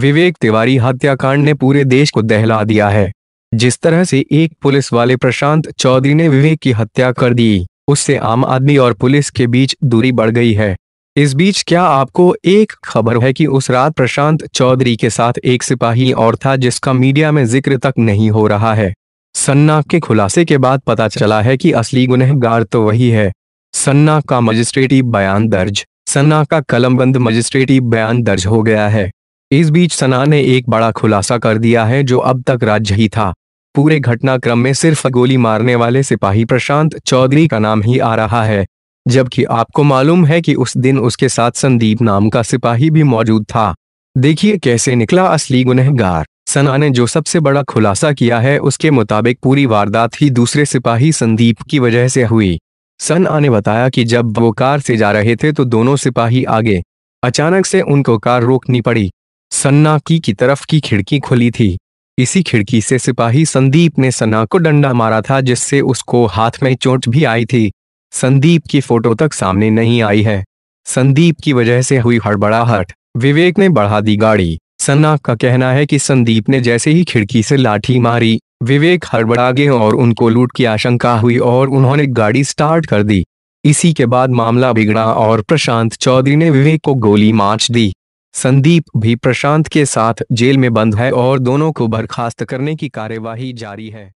विवेक तिवारी हत्याकांड ने पूरे देश को दहला दिया है जिस तरह से एक पुलिस वाले प्रशांत चौधरी ने विवेक की हत्या कर दी उससे आम आदमी और पुलिस के बीच दूरी बढ़ गई है इस बीच क्या आपको एक खबर है कि उस रात प्रशांत चौधरी के साथ एक सिपाही और था जिसका मीडिया में जिक्र तक नहीं हो रहा है सन्ना के खुलासे के बाद पता चला है कि असली गुनहगार तो वही है सन्ना का मजिस्ट्रेटी बयान दर्ज सन्ना का कलमबंद मजिस्ट्रेटी बयान दर्ज हो गया है इस बीच सना ने एक बड़ा खुलासा कर दिया है जो अब तक राज्य ही था पूरे घटनाक्रम में सिर्फ गोली मारने वाले सिपाही प्रशांत चौधरी का नाम ही आ रहा है जबकि आपको मालूम है कि उस दिन उसके साथ संदीप नाम का सिपाही भी मौजूद था देखिए कैसे निकला असली गुनहगार सना ने जो सबसे बड़ा खुलासा किया है उसके मुताबिक पूरी वारदात ही दूसरे सिपाही संदीप की वजह से हुई सना ने बताया कि जब वो कार से जा रहे थे तो दोनों सिपाही आगे अचानक से उनको कार रोकनी पड़ी सन्नाकी की तरफ की खिड़की खुली थी इसी खिड़की से सिपाही संदीप ने सन्ना को डंडा मारा था जिससे उसको हाथ में चोट भी आई थी संदीप की फोटो तक सामने नहीं आई है संदीप की वजह से हुई हड़बड़ाहट विवेक ने बढ़ा दी गाड़ी सन्ना का कहना है कि संदीप ने जैसे ही खिड़की से लाठी मारी विवेक हड़बड़ा गए और उनको लूट की आशंका हुई और उन्होंने गाड़ी स्टार्ट कर दी इसी के बाद मामला बिगड़ा और प्रशांत चौधरी ने विवेक को गोली मार दी संदीप भी प्रशांत के साथ जेल में बंद है और दोनों को बर्खास्त करने की कार्यवाही जारी है